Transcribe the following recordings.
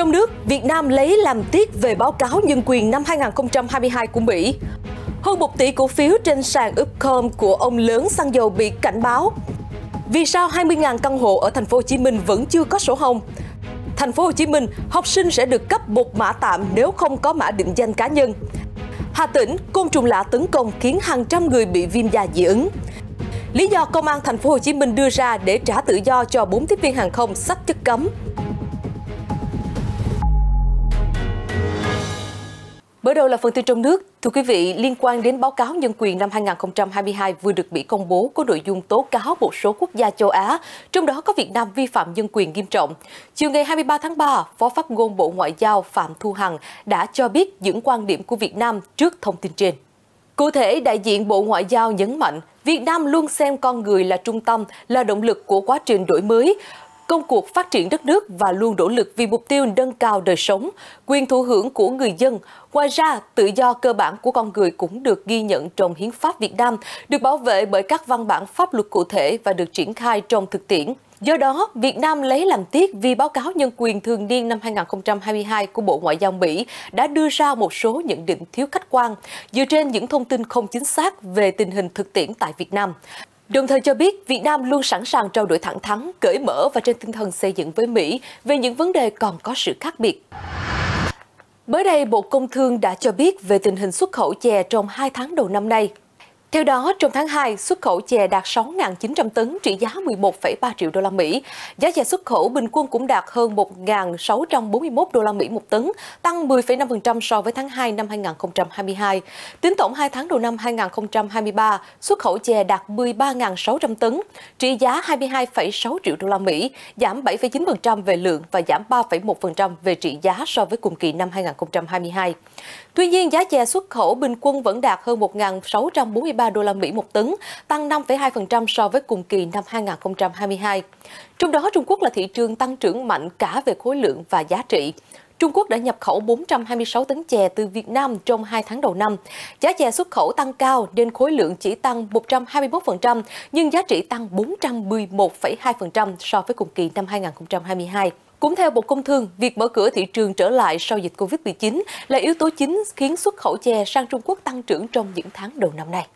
Trong nước, Việt Nam lấy làm tiếc về báo cáo nhân quyền năm 2022 của Mỹ. Hơn 1 tỷ cổ phiếu trên sàn Upcom của ông lớn xăng dầu bị cảnh báo. Vì sao 20.000 căn hộ ở thành phố Hồ Chí Minh vẫn chưa có sổ hồng? Thành phố Hồ Chí Minh, học sinh sẽ được cấp một mã tạm nếu không có mã định danh cá nhân. Hà Tĩnh, côn trùng lạ tấn công khiến hàng trăm người bị viêm da dị ứng. Lý do công an thành phố Hồ Chí Minh đưa ra để trả tự do cho 4 tiếp viên hàng không sách chất cấm. Mở đầu là phần tin trong nước. Thưa quý vị, liên quan đến báo cáo nhân quyền năm 2022 vừa được Mỹ công bố có nội dung tố cáo một số quốc gia châu Á, trong đó có Việt Nam vi phạm nhân quyền nghiêm trọng. Chiều ngày 23 tháng 3, Phó phát ngôn Bộ Ngoại giao Phạm Thu Hằng đã cho biết những quan điểm của Việt Nam trước thông tin trên. Cụ thể, đại diện Bộ Ngoại giao nhấn mạnh, Việt Nam luôn xem con người là trung tâm, là động lực của quá trình đổi mới công cuộc phát triển đất nước và luôn nỗ lực vì mục tiêu nâng cao đời sống, quyền thụ hưởng của người dân. Ngoài ra, tự do cơ bản của con người cũng được ghi nhận trong Hiến pháp Việt Nam, được bảo vệ bởi các văn bản pháp luật cụ thể và được triển khai trong thực tiễn. Do đó, Việt Nam lấy làm tiếc vì báo cáo nhân quyền thường niên năm 2022 của Bộ Ngoại giao Mỹ đã đưa ra một số nhận định thiếu khách quan, dựa trên những thông tin không chính xác về tình hình thực tiễn tại Việt Nam. Đồng thời cho biết Việt Nam luôn sẵn sàng trao đổi thẳng thắn, cởi mở và trên tinh thần xây dựng với Mỹ về những vấn đề còn có sự khác biệt. Mới đây, Bộ Công Thương đã cho biết về tình hình xuất khẩu chè trong 2 tháng đầu năm nay. Theo đó, trong tháng 2, xuất khẩu chè đạt 6.900 tấn trị giá 11,3 triệu đô la Mỹ. Giá chè xuất khẩu bình quân cũng đạt hơn 1.641 đô la Mỹ một tấn, tăng 10,5% so với tháng 2 năm 2022. Tính tổng 2 tháng đầu năm 2023, xuất khẩu chè đạt 13.600 tấn, trị giá 22,6 triệu đô la Mỹ, giảm 7,9% về lượng và giảm 3,1% về trị giá so với cùng kỳ năm 2022. Tuy nhiên, giá chè xuất khẩu bình quân vẫn đạt hơn 1.643 1,3 đô la Mỹ một tấn, tăng 5,2% so với cùng kỳ năm 2022. Trong đó, Trung Quốc là thị trường tăng trưởng mạnh cả về khối lượng và giá trị. Trung Quốc đã nhập khẩu 426 tấn chè từ Việt Nam trong 2 tháng đầu năm. Giá chè xuất khẩu tăng cao nên khối lượng chỉ tăng 121%, nhưng giá trị tăng 411,2% so với cùng kỳ năm 2022. Cũng theo Bộ Công Thương, việc mở cửa thị trường trở lại sau dịch Covid-19 là yếu tố chính khiến xuất khẩu chè sang Trung Quốc tăng trưởng trong những tháng đầu năm nay.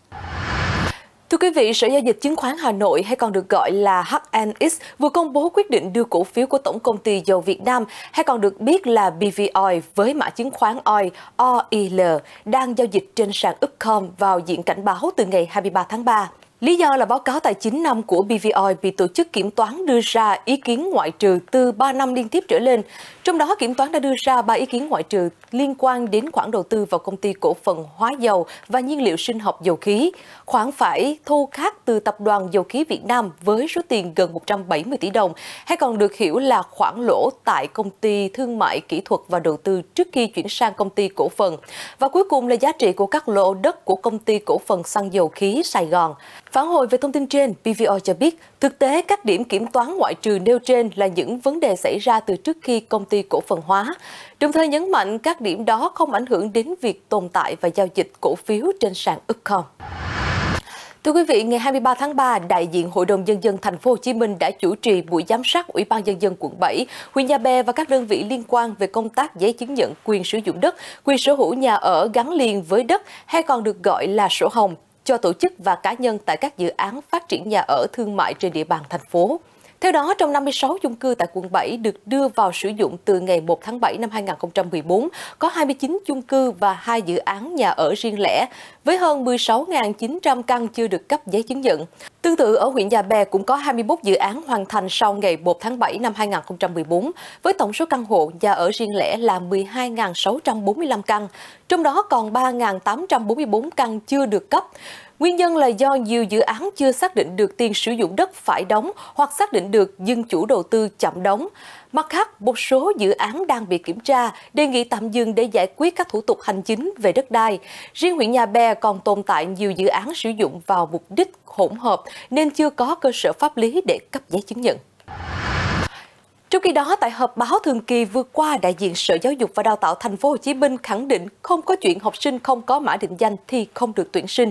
Thưa quý vị, Sở Giao dịch Chứng khoán Hà Nội hay còn được gọi là HNX vừa công bố quyết định đưa cổ phiếu của Tổng công ty Dầu Việt Nam hay còn được biết là BVOI với mã chứng khoán OIL, OIL đang giao dịch trên sàn Upcom vào diện cảnh báo từ ngày 23 tháng 3. Lý do là báo cáo tài chính năm của BVI bị tổ chức kiểm toán đưa ra ý kiến ngoại trừ từ 3 năm liên tiếp trở lên. Trong đó, kiểm toán đã đưa ra 3 ý kiến ngoại trừ liên quan đến khoản đầu tư vào công ty cổ phần hóa dầu và nhiên liệu sinh học dầu khí, khoản phải thu khác từ Tập đoàn Dầu khí Việt Nam với số tiền gần 170 tỷ đồng, hay còn được hiểu là khoản lỗ tại công ty thương mại kỹ thuật và đầu tư trước khi chuyển sang công ty cổ phần. Và cuối cùng là giá trị của các lô đất của công ty cổ phần xăng dầu khí Sài Gòn. Phản hồi về thông tin trên, PVO cho biết, thực tế các điểm kiểm toán ngoại trừ nêu trên là những vấn đề xảy ra từ trước khi công ty cổ phần hóa, đồng thời nhấn mạnh các điểm đó không ảnh hưởng đến việc tồn tại và giao dịch cổ phiếu trên sàn Upcom. Thưa quý vị, ngày 23 tháng 3, đại diện Hội đồng nhân dân thành phố Hồ Chí Minh đã chủ trì buổi giám sát Ủy ban nhân dân quận 7, huyện Nhà Bè và các đơn vị liên quan về công tác giấy chứng nhận quyền sử dụng đất, quyền sở hữu nhà ở gắn liền với đất hay còn được gọi là sổ hồng cho tổ chức và cá nhân tại các dự án phát triển nhà ở thương mại trên địa bàn thành phố. Theo đó, trong 56 chung cư tại quận 7 được đưa vào sử dụng từ ngày 1 tháng 7 năm 2014, có 29 chung cư và 2 dự án nhà ở riêng lẻ, với hơn 16.900 căn chưa được cấp giấy chứng nhận. Tương tự ở huyện Nhà Bè cũng có 21 dự án hoàn thành sau ngày 1 tháng 7 năm 2014 với tổng số căn hộ nhà ở riêng lẻ là 12.645 căn, trong đó còn 3.844 căn chưa được cấp. Nguyên nhân là do nhiều dự án chưa xác định được tiền sử dụng đất phải đóng hoặc xác định được dân chủ đầu tư chậm đóng. Mặt khác, một số dự án đang bị kiểm tra, đề nghị tạm dừng để giải quyết các thủ tục hành chính về đất đai. Riêng huyện Nhà Bè còn tồn tại nhiều dự án sử dụng vào mục đích hỗn hợp nên chưa có cơ sở pháp lý để cấp giấy chứng nhận. Trong khi đó, tại họp báo thường kỳ vừa qua, đại diện Sở Giáo dục và Đào tạo Thành phố Hồ Chí Minh khẳng định không có chuyện học sinh không có mã định danh thì không được tuyển sinh.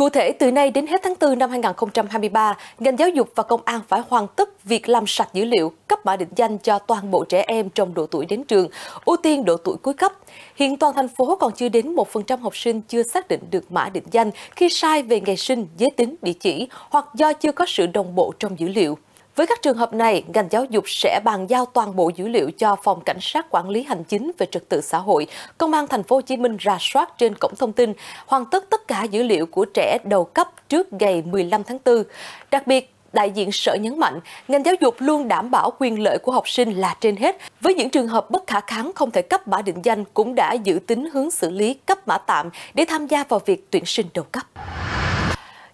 Cụ thể, từ nay đến hết tháng 4 năm 2023, ngành giáo dục và công an phải hoàn tất việc làm sạch dữ liệu, cấp mã định danh cho toàn bộ trẻ em trong độ tuổi đến trường, ưu tiên độ tuổi cuối cấp. Hiện toàn thành phố còn chưa đến 1% học sinh chưa xác định được mã định danh khi sai về ngày sinh, giới tính, địa chỉ hoặc do chưa có sự đồng bộ trong dữ liệu. Với các trường hợp này, ngành giáo dục sẽ bàn giao toàn bộ dữ liệu cho phòng cảnh sát quản lý hành chính về trật tự xã hội, công an thành phố Hồ Chí Minh rà soát trên cổng thông tin, hoàn tất tất cả dữ liệu của trẻ đầu cấp trước ngày 15 tháng 4. Đặc biệt, đại diện sở nhấn mạnh, ngành giáo dục luôn đảm bảo quyền lợi của học sinh là trên hết. Với những trường hợp bất khả kháng không thể cấp mã định danh cũng đã giữ tính hướng xử lý cấp mã tạm để tham gia vào việc tuyển sinh đầu cấp.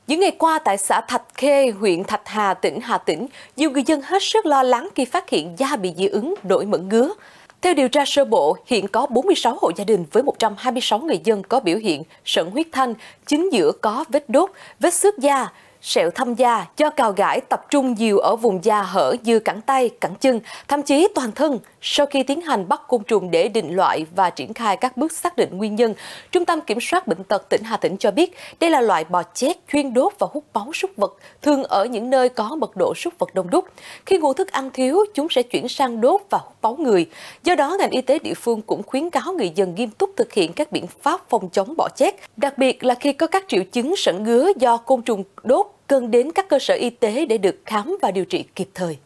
Những ngày qua tại xã Thạch Khê, huyện Thạch Hà, tỉnh Hà Tĩnh, nhiều người dân hết sức lo lắng khi phát hiện da bị dị ứng nổi mẩn ngứa. Theo điều tra sơ bộ, hiện có 46 hộ gia đình với 126 người dân có biểu hiện sẩn huyết thanh, chính giữa có vết đốt, vết xước da, sẹo thâm da do cào gãi tập trung nhiều ở vùng da hở như cẳng tay, cẳng chân, thậm chí toàn thân. Sau khi tiến hành bắt côn trùng để định loại và triển khai các bước xác định nguyên nhân, Trung tâm Kiểm soát Bệnh tật tỉnh Hà Tĩnh cho biết đây là loại bò chét chuyên đốt và hút máu súc vật, thường ở những nơi có mật độ súc vật đông đúc. Khi nguồn thức ăn thiếu, chúng sẽ chuyển sang đốt và hút máu người. Do đó, ngành y tế địa phương cũng khuyến cáo người dân nghiêm túc thực hiện các biện pháp phòng chống bò chét, đặc biệt là khi có các triệu chứng sẩn ngứa do côn trùng đốt cần đến các cơ sở y tế để được khám và điều trị kịp thời.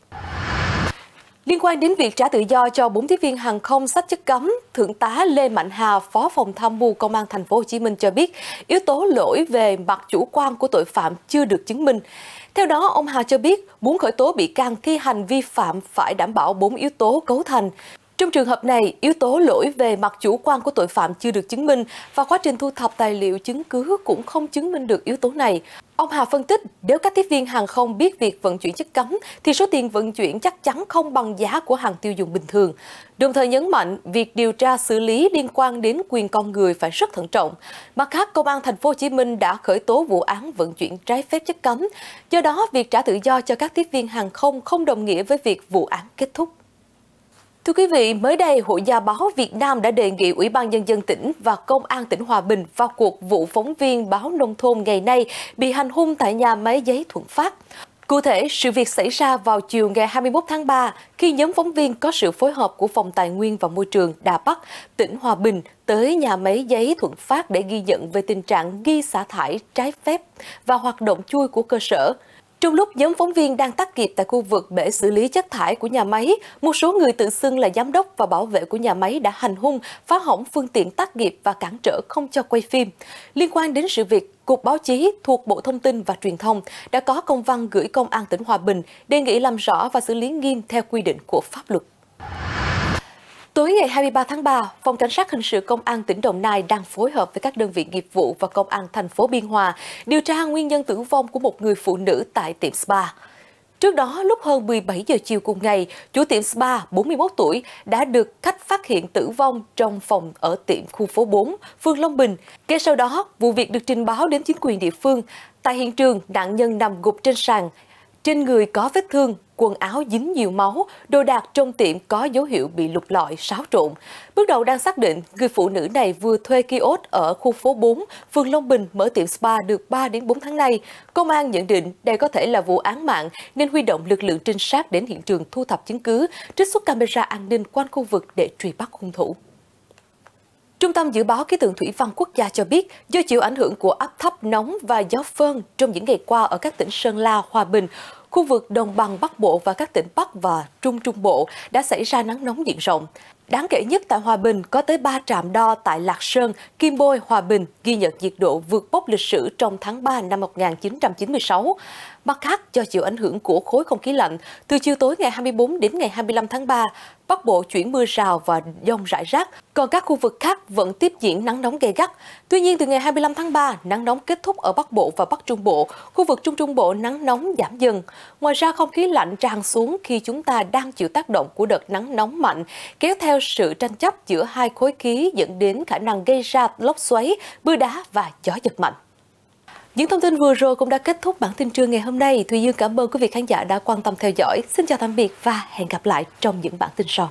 Liên quan đến việc trả tự do cho 4 tiếp viên hàng không sách chất cấm, Thượng tá Lê Mạnh Hà, Phó phòng tham mưu Công an Thành phố Hồ Chí Minh cho biết, yếu tố lỗi về mặt chủ quan của tội phạm chưa được chứng minh. Theo đó, ông Hà cho biết, muốn khởi tố bị can thi hành vi phạm phải đảm bảo 4 yếu tố cấu thành: trong trường hợp này, yếu tố lỗi về mặt chủ quan của tội phạm chưa được chứng minh và quá trình thu thập tài liệu chứng cứ cũng không chứng minh được yếu tố này. Ông Hà phân tích, nếu các tiếp viên hàng không biết việc vận chuyển chất cấm thì số tiền vận chuyển chắc chắn không bằng giá của hàng tiêu dùng bình thường. Đồng thời nhấn mạnh, việc điều tra xử lý liên quan đến quyền con người phải rất thận trọng. Mặt khác, Công an thành phố Hồ Chí Minh đã khởi tố vụ án vận chuyển trái phép chất cấm. Do đó, việc trả tự do cho các tiếp viên hàng không không đồng nghĩa với việc vụ án kết thúc. Thưa quý vị, mới đây, Hội Nhà báo Việt Nam đã đề nghị Ủy ban Nhân dân tỉnh và Công an tỉnh Hòa Bình vào cuộc vụ phóng viên báo nông thôn ngày nay bị hành hung tại nhà máy giấy Thuận Phát. Cụ thể, sự việc xảy ra vào chiều ngày 21 tháng 3 khi nhóm phóng viên có sự phối hợp của Phòng Tài nguyên và Môi trường Đà Bắc, tỉnh Hòa Bình tới nhà máy giấy Thuận Phát để ghi nhận về tình trạng ghi xả thải trái phép và hoạt động chui của cơ sở. Trong lúc nhóm phóng viên đang tác nghiệp tại khu vực bể xử lý chất thải của nhà máy, một số người tự xưng là giám đốc và bảo vệ của nhà máy đã hành hung, phá hỏng phương tiện tác nghiệp và cản trở không cho quay phim. Liên quan đến sự việc, Cục Báo chí thuộc Bộ Thông tin và Truyền thông đã có công văn gửi Công an tỉnh Hòa Bình đề nghị làm rõ và xử lý nghiêm theo quy định của pháp luật. Tối ngày 23 tháng 3, Phòng Cảnh sát Hình sự Công an tỉnh Đồng Nai đang phối hợp với các đơn vị nghiệp vụ và Công an thành phố Biên Hòa điều tra nguyên nhân tử vong của một người phụ nữ tại tiệm spa. Trước đó, lúc hơn 17 giờ chiều cùng ngày, chủ tiệm spa 41 tuổi đã được khách phát hiện tử vong trong phòng ở tiệm khu phố 4, phường Long Bình. Kể sau đó, vụ việc được trình báo đến chính quyền địa phương. Tại hiện trường, nạn nhân nằm gục trên sàn, trên người có vết thương, quần áo dính nhiều máu, đồ đạc trong tiệm có dấu hiệu bị lục lọi, xáo trộn. Bước đầu đang xác định, người phụ nữ này vừa thuê kiosk ở khu phố 4, phường Long Bình mở tiệm spa được 3 đến 4 tháng nay. Công an nhận định đây có thể là vụ án mạng nên huy động lực lượng trinh sát đến hiện trường thu thập chứng cứ, trích xuất camera an ninh quanh khu vực để truy bắt hung thủ. Trung tâm Dự báo Khí tượng Thủy văn Quốc gia cho biết, do chịu ảnh hưởng của áp thấp nóng và gió phơn trong những ngày qua ở các tỉnh Sơn La, Hòa Bình, khu vực đồng bằng Bắc Bộ và các tỉnh Bắc và Trung Trung Bộ đã xảy ra nắng nóng diện rộng. Đáng kể nhất tại Hòa Bình có tới 3 trạm đo tại Lạc Sơn, Kim Bôi, Hòa Bình ghi nhận nhiệt độ vượt bốc lịch sử trong tháng 3 năm 1996. Mặt khác, do chịu ảnh hưởng của khối không khí lạnh, từ chiều tối ngày 24 đến ngày 25 tháng 3, Bắc Bộ chuyển mưa rào và dông rải rác, còn các khu vực khác vẫn tiếp diễn nắng nóng gay gắt. Tuy nhiên, từ ngày 25 tháng 3, nắng nóng kết thúc ở Bắc Bộ và Bắc Trung Bộ, khu vực Trung Trung Bộ nắng nóng giảm dần. Ngoài ra, không khí lạnh tràn xuống khi chúng ta đang chịu tác động của đợt nắng nóng mạnh, kéo theo sự tranh chấp giữa hai khối khí dẫn đến khả năng gây ra lốc xoáy, mưa đá và gió giật mạnh. Những thông tin vừa rồi cũng đã kết thúc bản tin trưa ngày hôm nay. Thùy Dương cảm ơn quý vị khán giả đã quan tâm theo dõi. Xin chào tạm biệt và hẹn gặp lại trong những bản tin sau.